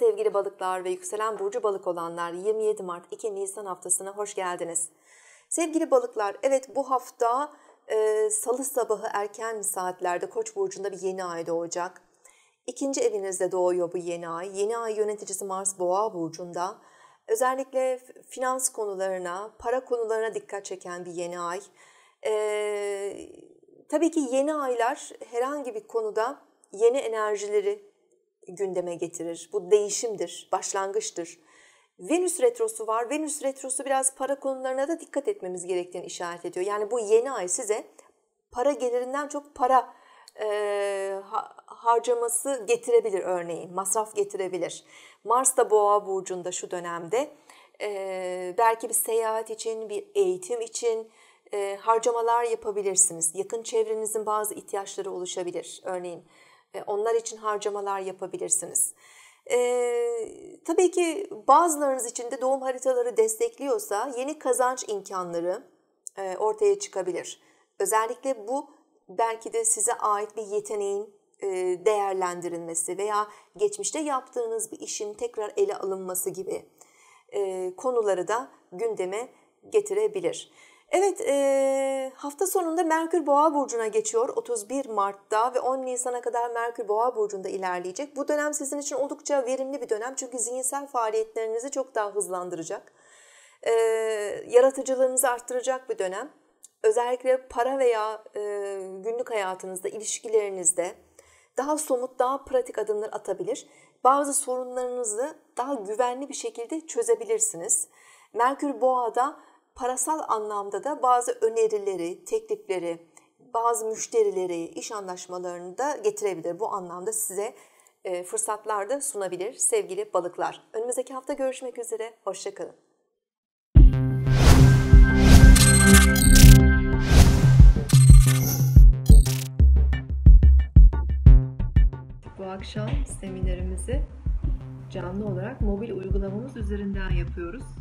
sevgili balıklar ve yükselen burcu balık olanlar 27 Mart 2 Nisan haftasına hoş geldiniz. Sevgili balıklar evet bu hafta e, salı sabahı erken saatlerde koç burcunda bir yeni ay doğacak. İkinci evinizde doğuyor bu yeni ay. Yeni ay yöneticisi Mars Boğa burcunda. Özellikle finans konularına, para konularına dikkat çeken bir yeni ay. Ee, tabii ki yeni aylar herhangi bir konuda yeni enerjileri, gündeme getirir. Bu değişimdir, başlangıçtır. Venüs retrosu var. Venüs retrosu biraz para konularına da dikkat etmemiz gerektiğini işaret ediyor. Yani bu yeni ay size para gelirinden çok para e, harcaması getirebilir örneğin. Masraf getirebilir. Mars da Boğa burcunda şu dönemde. E, belki bir seyahat için, bir eğitim için e, harcamalar yapabilirsiniz. Yakın çevrenizin bazı ihtiyaçları oluşabilir. Örneğin onlar için harcamalar yapabilirsiniz. Ee, tabii ki bazılarınız için de doğum haritaları destekliyorsa yeni kazanç imkanları e, ortaya çıkabilir. Özellikle bu belki de size ait bir yeteneğin e, değerlendirilmesi veya geçmişte yaptığınız bir işin tekrar ele alınması gibi e, konuları da gündeme getirebilir. Evet e, hafta sonunda Merkür Boğa Burcu'na geçiyor 31 Mart'ta ve 10 Nisan'a kadar Merkür Boğa Burcu'nda ilerleyecek. Bu dönem sizin için oldukça verimli bir dönem çünkü zihinsel faaliyetlerinizi çok daha hızlandıracak. E, yaratıcılığınızı arttıracak bir dönem. Özellikle para veya e, günlük hayatınızda, ilişkilerinizde daha somut, daha pratik adımlar atabilir. Bazı sorunlarınızı daha güvenli bir şekilde çözebilirsiniz. Merkür Boğa'da parasal anlamda da bazı önerileri, teklifleri, bazı müşterileri, iş anlaşmalarını da getirebilir. Bu anlamda size e, fırsatlar da sunabilir sevgili balıklar. Önümüzdeki hafta görüşmek üzere, hoşçakalın. Bu akşam seminerimizi canlı olarak mobil uygulamamız üzerinden yapıyoruz.